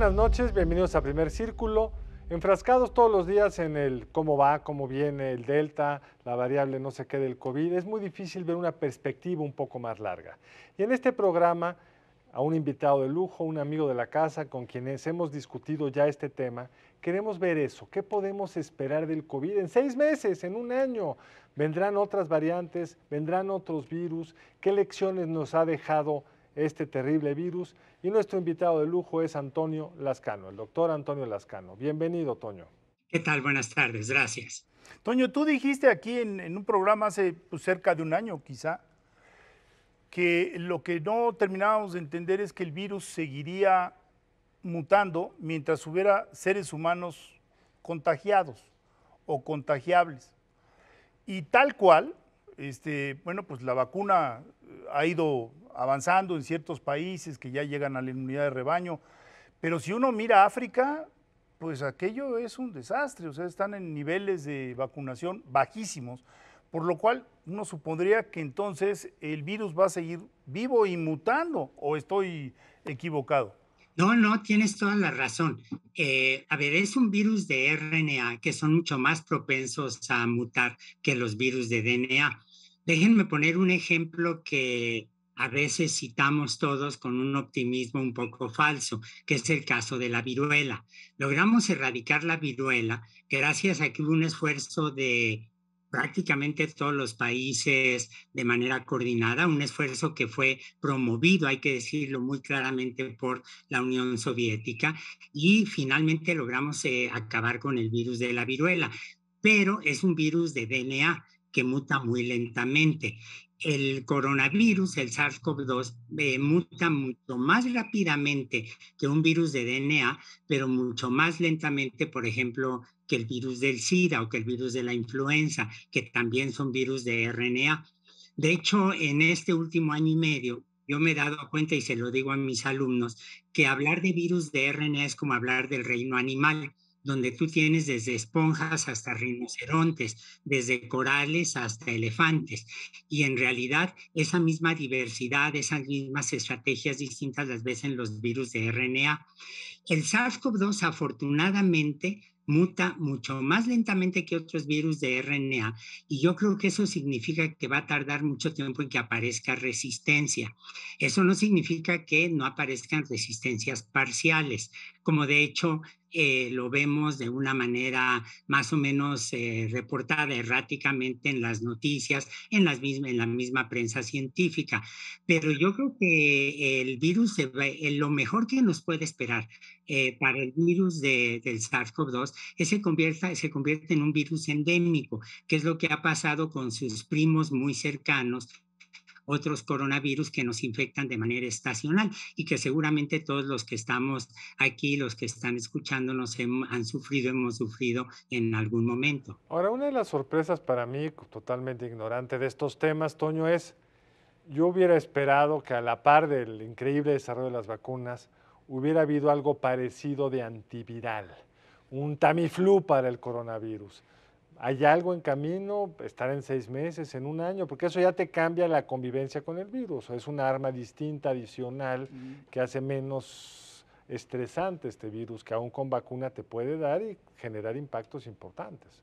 buenas noches, bienvenidos a Primer Círculo. Enfrascados todos los días en el cómo va, cómo viene el delta, la variable no sé qué del COVID, es muy difícil ver una perspectiva un poco más larga. Y en este programa, a un invitado de lujo, un amigo de la casa con quienes hemos discutido ya este tema, queremos ver eso, qué podemos esperar del COVID en seis meses, en un año. Vendrán otras variantes, vendrán otros virus, qué lecciones nos ha dejado este terrible virus. Y nuestro invitado de lujo es Antonio Lascano, el doctor Antonio Lascano. Bienvenido, Toño. ¿Qué tal? Buenas tardes, gracias. Toño, tú dijiste aquí en, un programa hace pues, cerca de un año quizá, que lo que no terminábamos de entender es que el virus seguiría mutando mientras hubiera seres humanos contagiados o contagiables. Y tal cual, este, bueno, pues la vacuna ha ido avanzando en ciertos países que ya llegan a la inmunidad de rebaño. Pero si uno mira África, pues aquello es un desastre, o sea, están en niveles de vacunación bajísimos, por lo cual uno supondría que entonces el virus va a seguir vivo y mutando, o estoy equivocado. No, no, tienes toda la razón. Eh, a ver, es un virus de RNA que son mucho más propensos a mutar que los virus de DNA. Déjenme poner un ejemplo que a veces citamos todos con un optimismo un poco falso, que es el caso de la viruela. Logramos erradicar la viruela gracias a que hubo un esfuerzo de prácticamente todos los países de manera coordinada, un esfuerzo que fue promovido, hay que decirlo muy claramente, por la Unión Soviética y finalmente logramos eh, acabar con el virus de la viruela, pero es un virus de DNA que muta muy lentamente. El coronavirus, el SARS-CoV-2, eh, muta mucho más rápidamente que un virus de DNA, pero mucho más lentamente, por ejemplo, que el virus del SIDA o que el virus de la influenza, que también son virus de RNA. De hecho, en este último año y medio, yo me he dado cuenta y se lo digo a mis alumnos, que hablar de virus de RNA es como hablar del reino animal donde tú tienes desde esponjas hasta rinocerontes, desde corales hasta elefantes. Y en realidad esa misma diversidad, esas mismas estrategias distintas las ves en los virus de RNA. El SARS-CoV-2 afortunadamente muta mucho más lentamente que otros virus de RNA y yo creo que eso significa que va a tardar mucho tiempo en que aparezca resistencia. Eso no significa que no aparezcan resistencias parciales, como de hecho eh, lo vemos de una manera más o menos eh, reportada erráticamente en las noticias, en, las en la misma prensa científica. Pero yo creo que el virus, lo mejor que nos puede esperar eh, para el virus del SARS-CoV-2 es que convierta, se convierta en un virus endémico, que es lo que ha pasado con sus primos muy cercanos otros coronavirus que nos infectan de manera estacional y que seguramente todos los que estamos aquí, los que están escuchándonos, han sufrido, hemos sufrido en algún momento. Ahora, una de las sorpresas para mí, totalmente ignorante de estos temas, Toño, es yo hubiera esperado que a la par del increíble desarrollo de las vacunas, hubiera habido algo parecido de antiviral, un Tamiflu para el coronavirus hay algo en camino, estar en seis meses, en un año, porque eso ya te cambia la convivencia con el virus. Es un arma distinta, adicional, que hace menos estresante este virus, que aún con vacuna te puede dar y generar impactos importantes.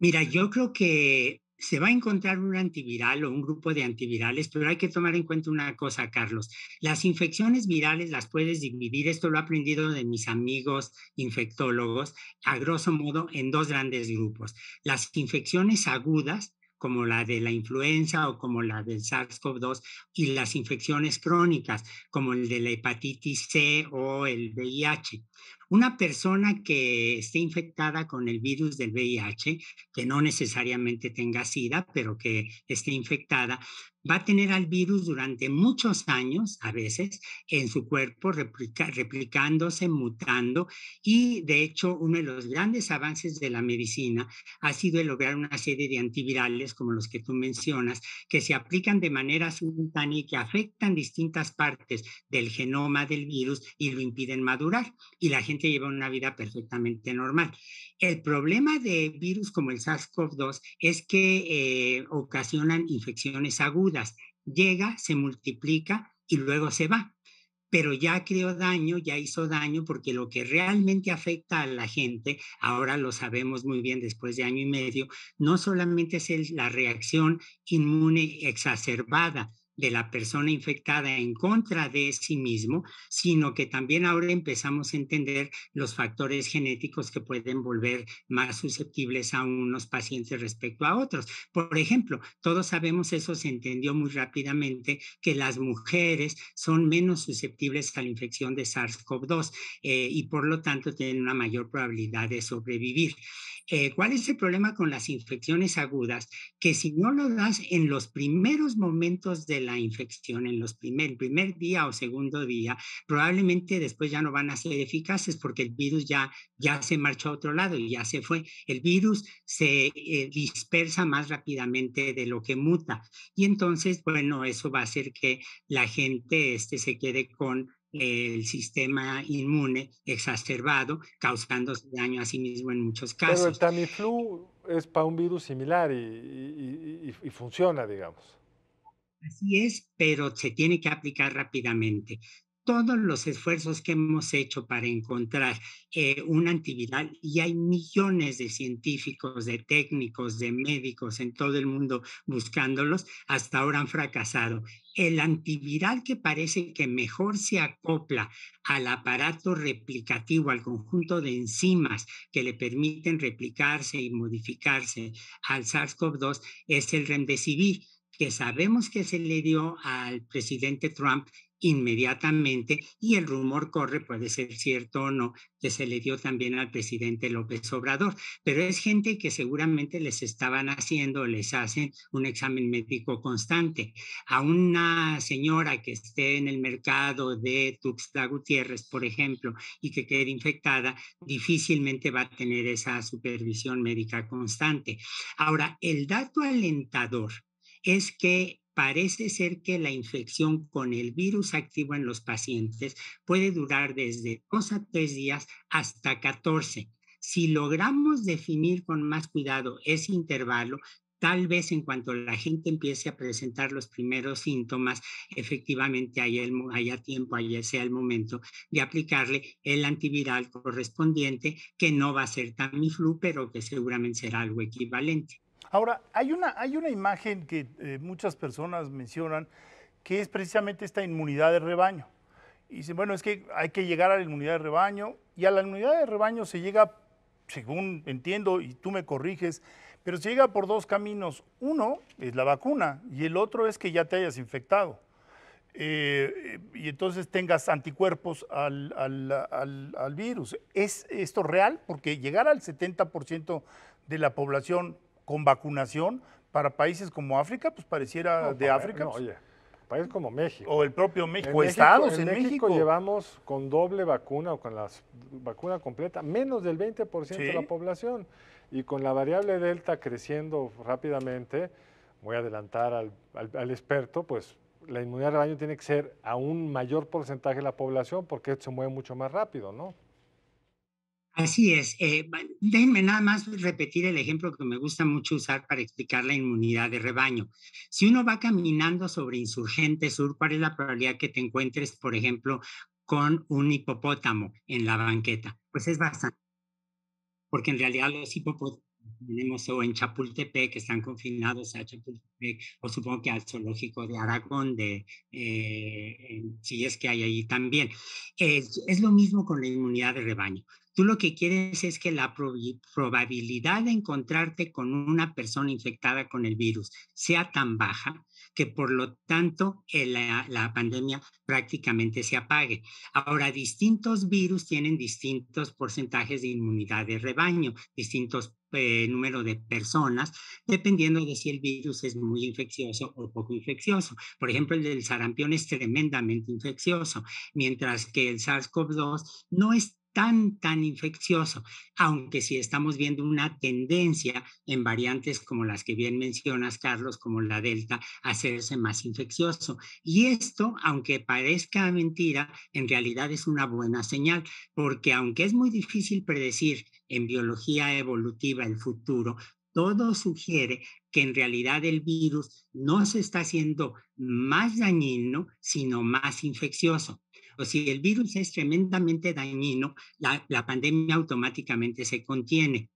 Mira, yo creo que se va a encontrar un antiviral o un grupo de antivirales, pero hay que tomar en cuenta una cosa, Carlos. Las infecciones virales las puedes dividir, esto lo he aprendido de mis amigos infectólogos, a grosso modo en dos grandes grupos. Las infecciones agudas, como la de la influenza o como la del SARS-CoV-2 y las infecciones crónicas, como el de la hepatitis C o el VIH. Una persona que esté infectada con el virus del VIH, que no necesariamente tenga SIDA, pero que esté infectada, va a tener al virus durante muchos años, a veces, en su cuerpo, replicándose, mutando. Y de hecho, uno de los grandes avances de la medicina ha sido lograr una serie de antivirales, como los que tú mencionas, que se aplican de manera simultánea y que afectan distintas partes del genoma del virus y lo impiden madurar. Y la gente lleva una vida perfectamente normal. El problema de virus como el SARS-CoV-2 es que eh, ocasionan infecciones agudas llega, se multiplica y luego se va. Pero ya creó daño, ya hizo daño, porque lo que realmente afecta a la gente, ahora lo sabemos muy bien después de año y medio, no solamente es la reacción inmune exacerbada, de la persona infectada en contra de sí mismo, sino que también ahora empezamos a entender los factores genéticos que pueden volver más susceptibles a unos pacientes respecto a otros. Por ejemplo, todos sabemos eso, se entendió muy rápidamente, que las mujeres son menos susceptibles a la infección de SARS-CoV-2 eh, y por lo tanto tienen una mayor probabilidad de sobrevivir. Eh, ¿Cuál es el problema con las infecciones agudas? Que si no lo das en los primeros momentos de la infección en los primer, primer día o segundo día, probablemente después ya no van a ser eficaces porque el virus ya, ya se marchó a otro lado y ya se fue. El virus se eh, dispersa más rápidamente de lo que muta. Y entonces, bueno, eso va a hacer que la gente este, se quede con el sistema inmune exacerbado, causando daño a sí mismo en muchos casos. Pero el Tamiflu es para un virus similar y funciona, digamos. Así es, pero se tiene que aplicar rápidamente. Todos los esfuerzos que hemos hecho para encontrar eh, un antiviral, y hay millones de científicos, de técnicos, de médicos en todo el mundo buscándolos, hasta ahora han fracasado. El antiviral que parece que mejor se acopla al aparato replicativo, al conjunto de enzimas que le permiten replicarse y modificarse al SARS-CoV-2, es el remdesivir que sabemos que se le dio al presidente Trump inmediatamente y el rumor corre, puede ser cierto o no, que se le dio también al presidente López Obrador, pero es gente que seguramente les estaban haciendo, les hacen un examen médico constante. A una señora que esté en el mercado de Tuxtla Gutiérrez, por ejemplo, y que quede infectada, difícilmente va a tener esa supervisión médica constante. Ahora, el dato alentador es que parece ser que la infección con el virus activo en los pacientes puede durar desde dos a tres días hasta 14. Si logramos definir con más cuidado ese intervalo, tal vez en cuanto la gente empiece a presentar los primeros síntomas, efectivamente haya, tiempo, haya sea el momento de aplicarle el antiviral correspondiente, que no va a ser Tamiflu, pero que seguramente será algo equivalente. Ahora, hay una, hay una imagen que eh, muchas personas mencionan que es precisamente esta inmunidad de rebaño. Y dicen, bueno, es que hay que llegar a la inmunidad de rebaño y a la inmunidad de rebaño se llega, según entiendo, y tú me corriges, pero se llega por dos caminos. Uno es la vacuna y el otro es que ya te hayas infectado. Eh, y entonces tengas anticuerpos al, al, virus. ¿Es esto real? Porque llegar al 70% de la población con vacunación para países como África, pues pareciera de África. No, pues. oye, países como México. O el propio México, o estados en, en México, llevamos con doble vacuna o con la vacuna completa menos del 20% de la población. Y con la variable delta creciendo rápidamente, voy a adelantar al, experto, pues la inmunidad de rebaño tiene que ser a un mayor porcentaje de la población porque se mueve mucho más rápido, ¿no? Así es. Eh, déjenme nada más repetir el ejemplo que me gusta mucho usar para explicar la inmunidad de rebaño. Si uno va caminando sobre Insurgente Sur, ¿cuál es la probabilidad que te encuentres, por ejemplo, con un hipopótamo en la banqueta? Pues es bastante. Porque en realidad los hipopótamos tenemos o en Chapultepec, que están confinados a Chapultepec, o supongo que al zoológico de Aragón, de, eh, si es que hay ahí también. es, lo mismo con la inmunidad de rebaño. Tú lo que quieres es que la probabilidad de encontrarte con una persona infectada con el virus sea tan baja que por lo tanto eh, la, pandemia prácticamente se apague. Ahora, distintos virus tienen distintos porcentajes de inmunidad de rebaño, distintos números eh, número de personas, dependiendo de si el virus es muy infeccioso o poco infeccioso. Por ejemplo, el del sarampión es tremendamente infeccioso, mientras que el SARS-CoV-2 no es tan, tan infeccioso, aunque sí estamos viendo una tendencia en variantes como las que bien mencionas, Carlos, como la Delta, hacerse más infeccioso. Y esto, aunque parezca mentira, en realidad es una buena señal, porque aunque es muy difícil predecir en biología evolutiva el futuro, todo sugiere que en realidad el virus no se está haciendo más dañino, sino más infeccioso si el virus es tremendamente dañino, la, la pandemia automáticamente se contiene.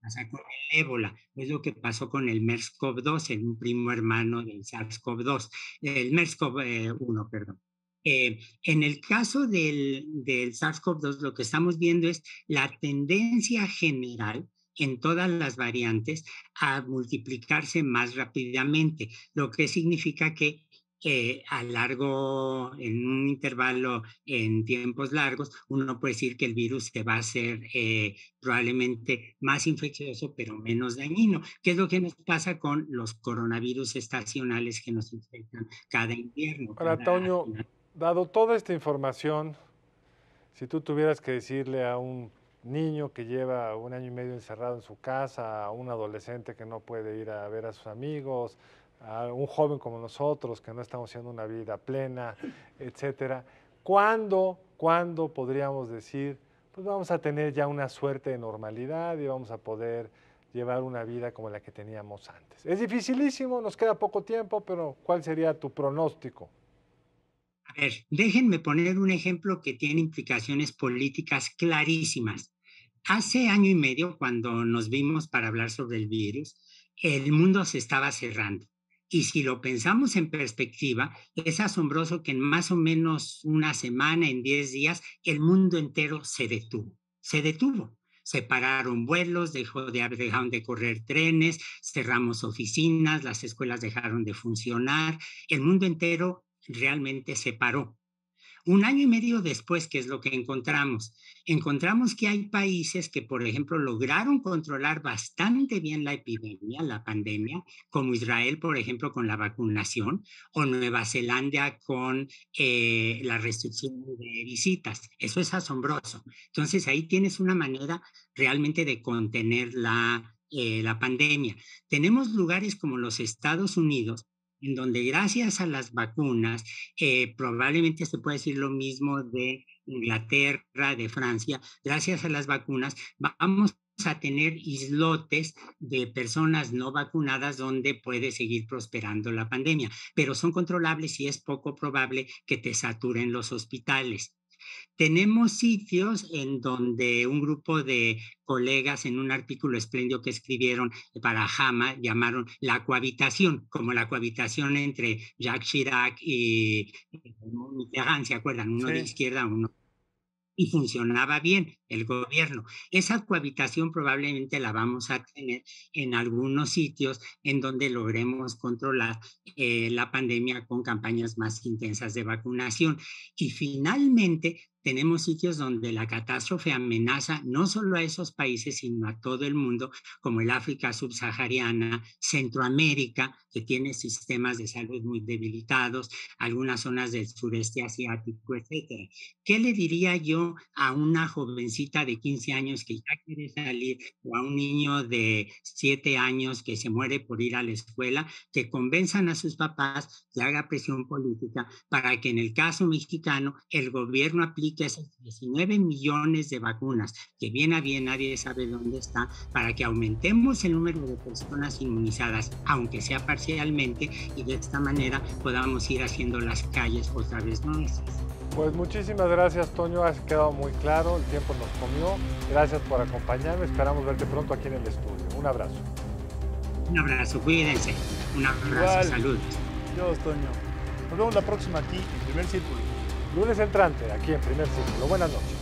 Pasa con el ébola, es lo que pasó con el MERS-CoV-2, el primo hermano del SARS-CoV-2, el MERS-CoV-1, perdón. Eh, en el caso del, del SARS-CoV-2, lo que estamos viendo es la tendencia general en todas las variantes a multiplicarse más rápidamente, lo que significa que a largo, en un intervalo en tiempos largos, uno puede decir que el virus se va a ser eh, probablemente más infeccioso, pero menos dañino, ¿Qué es lo que nos pasa con los coronavirus estacionales que nos infectan cada invierno. Para Toño, dado toda esta información, si tú tuvieras que decirle a un niño que lleva un año y medio encerrado en su casa, a un adolescente que no puede ir a ver a sus amigos, a un joven como nosotros que no estamos haciendo una vida plena, etcétera, ¿cuándo, cuándo podríamos decir, pues vamos a tener ya una suerte de normalidad y vamos a poder llevar una vida como la que teníamos antes? Es dificilísimo, nos queda poco tiempo, pero ¿cuál sería tu pronóstico? A ver, déjenme poner un ejemplo que tiene implicaciones políticas clarísimas. Hace año y medio, cuando nos vimos para hablar sobre el virus, el mundo se estaba cerrando. Y si lo pensamos en perspectiva, es asombroso que en más o menos una semana, en 10 días, el mundo entero se detuvo. Se detuvo. Se pararon vuelos, dejó de, dejaron de correr trenes, cerramos oficinas, las escuelas dejaron de funcionar. El mundo entero realmente se paró. Un año y medio después, ¿qué es lo que encontramos? Encontramos que hay países que, por ejemplo, lograron controlar bastante bien la epidemia, la pandemia, como Israel, por ejemplo, con la vacunación, o Nueva Zelanda con eh, la restricción de visitas. Eso es asombroso. Entonces, ahí tienes una manera realmente de contener la, eh, la pandemia. Tenemos lugares como los Estados Unidos en donde gracias a las vacunas, eh, probablemente se puede decir lo mismo de Inglaterra, de Francia, gracias a las vacunas, vamos a tener islotes de personas no vacunadas donde puede seguir prosperando la pandemia, pero son controlables y es poco probable que te saturen los hospitales. Tenemos sitios en donde un grupo de colegas en un artículo espléndido que escribieron para Hama llamaron la cohabitación, como la cohabitación entre Jacques Chirac y Mitterrand, ¿se acuerdan? Uno de izquierda, uno funcionaba bien el gobierno. Esa cohabitación probablemente la vamos a tener en algunos sitios en donde logremos controlar eh, la pandemia con campañas más intensas de vacunación. Y finalmente, tenemos sitios donde la catástrofe amenaza no solo a esos países, sino a todo el mundo, como el África subsahariana, Centroamérica, que tiene sistemas de salud muy debilitados, algunas zonas del sureste asiático, etc. ¿Qué le diría yo a una jovencita de 15 años que ya quiere salir o a un niño de 7 años que se muere por ir a la escuela, que convenzan a sus papás que haga presión política para que en el caso mexicano el gobierno aplique que 19 millones de vacunas, que bien a bien nadie sabe dónde está, para que aumentemos el número de personas inmunizadas, aunque sea parcialmente, y de esta manera podamos ir haciendo las calles otra vez nuestras. Pues muchísimas gracias, Toño. Has quedado muy claro, el tiempo nos comió. Gracias por acompañarme. Esperamos verte pronto aquí en el estudio. Un abrazo. Un abrazo, cuídense. Un abrazo, saludos. salud. Dios, Toño. Nos vemos la próxima aquí en Primer Círculo lunes entrante, aquí en Primer Círculo. Buenas noches.